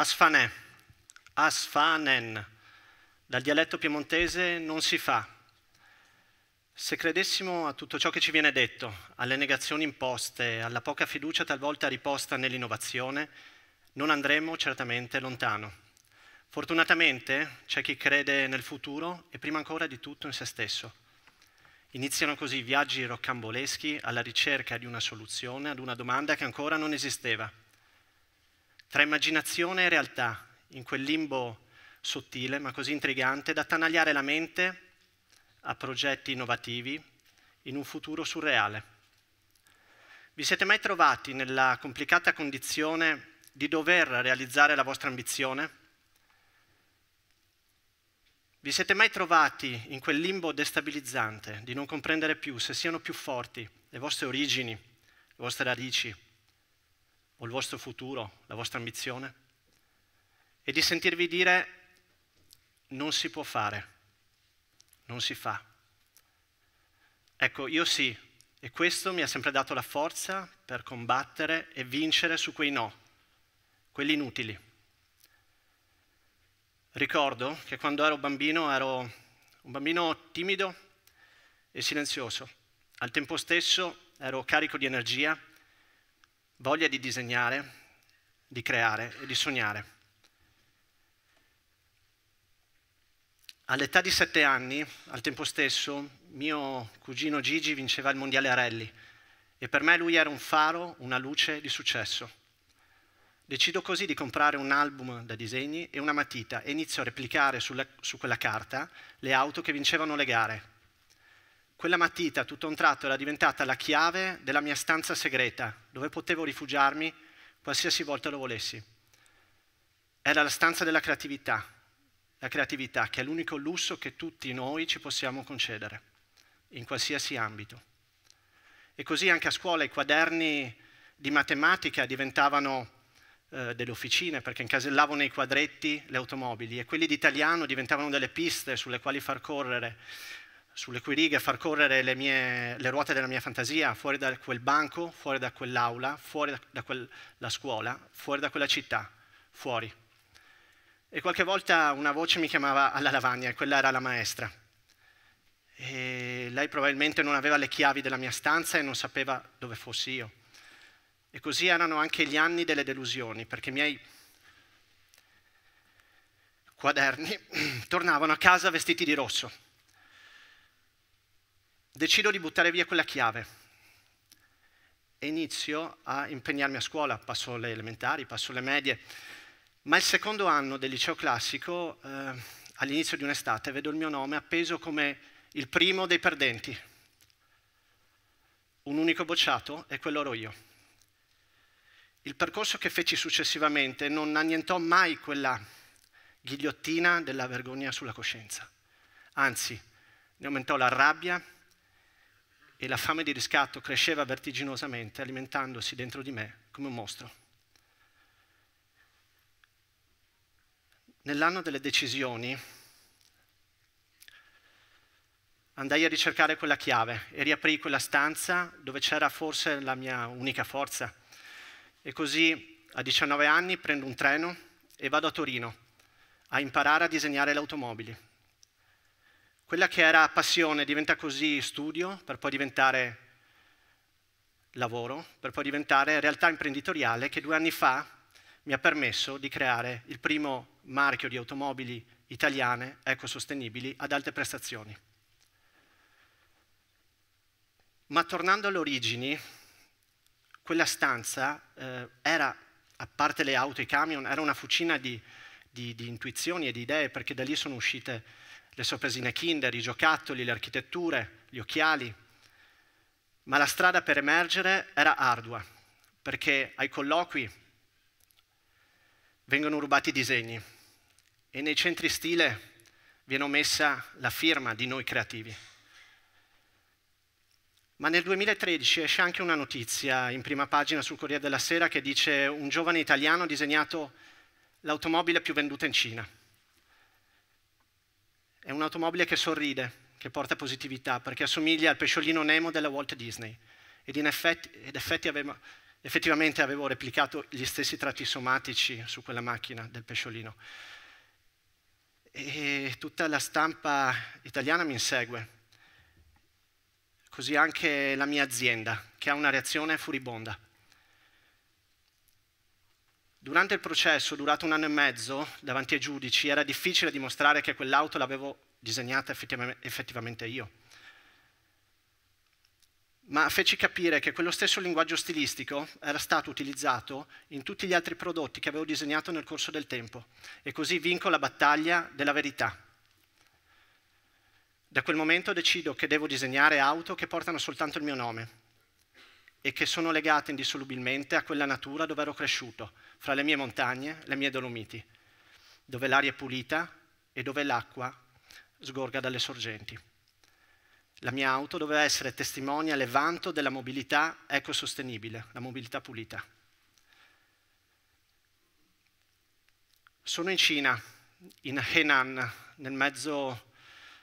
Asfanè, asfanen, dal dialetto piemontese non si fa. Se credessimo a tutto ciò che ci viene detto, alle negazioni imposte, alla poca fiducia talvolta riposta nell'innovazione, non andremo certamente lontano. Fortunatamente c'è chi crede nel futuro e prima ancora di tutto in se stesso. Iniziano così viaggi roccamboleschi alla ricerca di una soluzione ad una domanda che ancora non esisteva tra immaginazione e realtà, in quel limbo sottile ma così intrigante da attanagliare la mente a progetti innovativi in un futuro surreale. Vi siete mai trovati nella complicata condizione di dover realizzare la vostra ambizione? Vi siete mai trovati in quel limbo destabilizzante di non comprendere più se siano più forti le vostre origini, le vostre radici, o il vostro futuro, la vostra ambizione, e di sentirvi dire non si può fare, non si fa. Ecco, io sì, e questo mi ha sempre dato la forza per combattere e vincere su quei no, quelli inutili. Ricordo che quando ero bambino ero un bambino timido e silenzioso. Al tempo stesso ero carico di energia voglia di disegnare, di creare e di sognare. All'età di sette anni, al tempo stesso, mio cugino Gigi vinceva il mondiale a rally e per me lui era un faro, una luce di successo. Decido così di comprare un album da disegni e una matita e inizio a replicare sulla, su quella carta le auto che vincevano le gare, quella matita, tutto un tratto, era diventata la chiave della mia stanza segreta, dove potevo rifugiarmi qualsiasi volta lo volessi. Era la stanza della creatività, la creatività che è l'unico lusso che tutti noi ci possiamo concedere, in qualsiasi ambito. E così anche a scuola i quaderni di matematica diventavano eh, delle officine, perché incasellavo nei quadretti le automobili, e quelli di italiano diventavano delle piste sulle quali far correre sulle cui righe far correre le, mie, le, ruote della mia fantasia fuori da quel banco, fuori da quell'aula, fuori da, da quella scuola, fuori da quella città, fuori. E qualche volta una voce mi chiamava alla lavagna e quella era la maestra. E lei probabilmente non aveva le chiavi della mia stanza e non sapeva dove fossi io. E così erano anche gli anni delle delusioni, perché i miei quaderni tornavano a casa vestiti di rosso decido di buttare via quella chiave e inizio a impegnarmi a scuola, passo le elementari, passo le medie, ma il secondo anno del liceo classico, eh, all'inizio di un'estate, vedo il mio nome appeso come il primo dei perdenti. Un unico bocciato e quello ero io. Il percorso che feci successivamente non annientò mai quella ghigliottina della vergogna sulla coscienza. Anzi, ne aumentò la rabbia, e la fame di riscatto cresceva vertiginosamente alimentandosi dentro di me come un mostro. Nell'anno delle decisioni andai a ricercare quella chiave e riaprii quella stanza dove c'era forse la mia unica forza. E così a 19 anni prendo un treno e vado a Torino a imparare a disegnare le automobili. Quella che era passione diventa così studio, per poi diventare lavoro, per poi diventare realtà imprenditoriale che due anni fa mi ha permesso di creare il primo marchio di automobili italiane ecosostenibili ad alte prestazioni. Ma tornando alle origini, quella stanza eh, era, a parte le auto e i camion, era una fucina di, di, di intuizioni e di idee, perché da lì sono uscite le sorpresine Kinder, i giocattoli, le architetture, gli occhiali. Ma la strada per emergere era ardua, perché ai colloqui vengono rubati i disegni e nei centri stile viene messa la firma di noi creativi. Ma nel 2013 esce anche una notizia in prima pagina sul Corriere della Sera che dice un giovane italiano ha disegnato l'automobile più venduta in Cina. È un'automobile che sorride, che porta positività, perché assomiglia al pesciolino Nemo della Walt Disney. Ed, effetti, ed effetti avevo, effettivamente avevo replicato gli stessi tratti somatici su quella macchina del pesciolino. E tutta la stampa italiana mi insegue, così anche la mia azienda, che ha una reazione furibonda. Durante il processo, durato un anno e mezzo, davanti ai giudici, era difficile dimostrare che quell'auto l'avevo disegnata effettivamente io. Ma feci capire che quello stesso linguaggio stilistico era stato utilizzato in tutti gli altri prodotti che avevo disegnato nel corso del tempo e così vinco la battaglia della verità. Da quel momento decido che devo disegnare auto che portano soltanto il mio nome, e che sono legate indissolubilmente a quella natura dove ero cresciuto, fra le mie montagne, le mie Dolomiti, dove l'aria è pulita e dove l'acqua sgorga dalle sorgenti. La mia auto doveva essere testimonia levanto della mobilità ecosostenibile, la mobilità pulita. Sono in Cina, in Henan, nel mezzo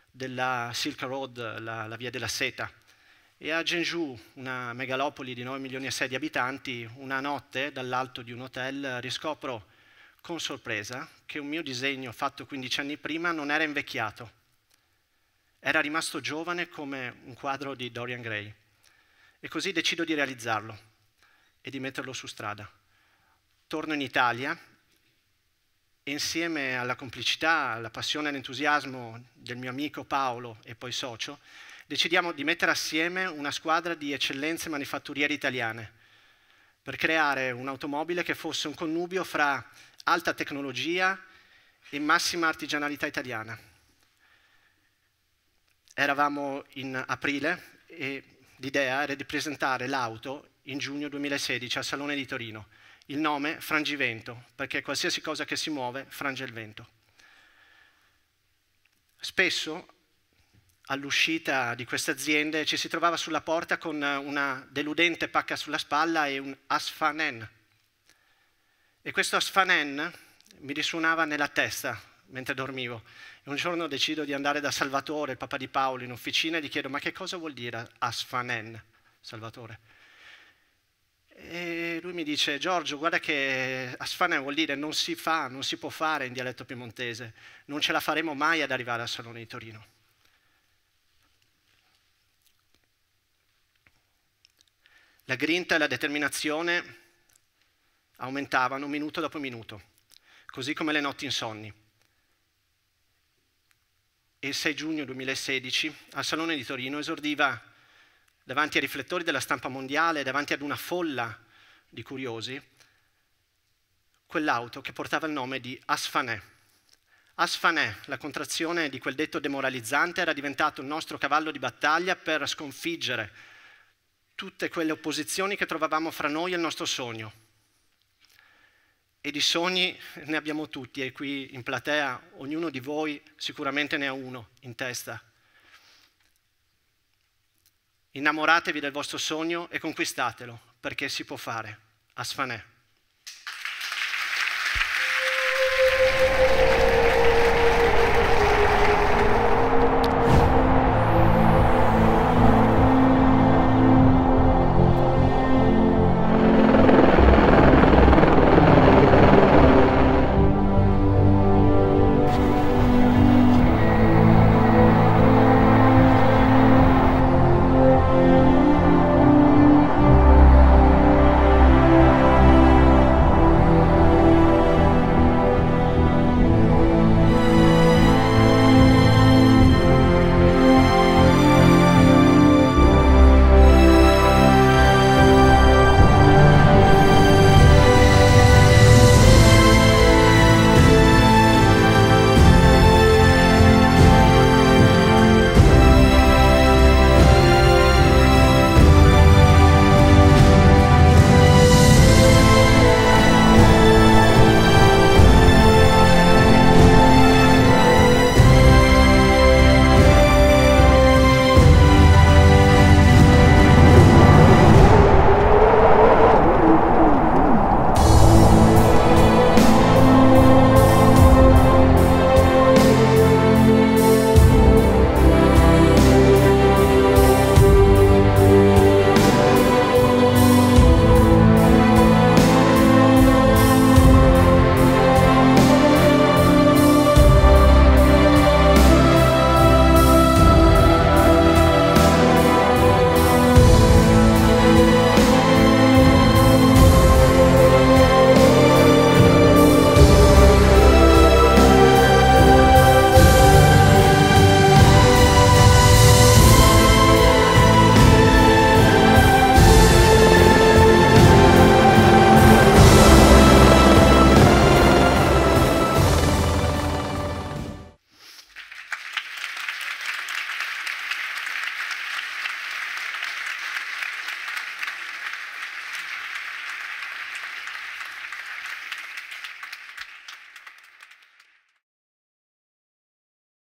della Silk Road, la, la via della seta, e a Genju, una megalopoli di 9 milioni e 6 di abitanti, una notte dall'alto di un hotel riscopro con sorpresa che un mio disegno fatto 15 anni prima non era invecchiato. Era rimasto giovane come un quadro di Dorian Gray. E così decido di realizzarlo e di metterlo su strada. Torno in Italia e insieme alla complicità, alla passione e all'entusiasmo del mio amico Paolo e poi socio, decidiamo di mettere assieme una squadra di eccellenze manifatturiere italiane per creare un'automobile che fosse un connubio fra alta tecnologia e massima artigianalità italiana. Eravamo in aprile e l'idea era di presentare l'auto in giugno 2016 al Salone di Torino. Il nome Frangivento, perché qualsiasi cosa che si muove frange il vento. Spesso all'uscita di queste aziende ci si trovava sulla porta con una deludente pacca sulla spalla e un asfanen. E questo asfanen mi risuonava nella testa mentre dormivo. E un giorno decido di andare da Salvatore, il papà di Paolo, in officina e gli chiedo ma che cosa vuol dire asfanen, Salvatore? E lui mi dice, Giorgio, guarda che asfanen vuol dire non si fa, non si può fare in dialetto piemontese, non ce la faremo mai ad arrivare al Salone di Torino. La grinta e la determinazione aumentavano minuto dopo minuto, così come le notti insonni. E il 6 giugno 2016 al Salone di Torino esordiva davanti ai riflettori della stampa mondiale, davanti ad una folla di curiosi, quell'auto che portava il nome di Asfanè. Asfanè, la contrazione di quel detto demoralizzante, era diventato il nostro cavallo di battaglia per sconfiggere tutte quelle opposizioni che trovavamo fra noi e il nostro sogno. E di sogni ne abbiamo tutti e qui in platea ognuno di voi sicuramente ne ha uno in testa. Innamoratevi del vostro sogno e conquistatelo perché si può fare. Asfanè.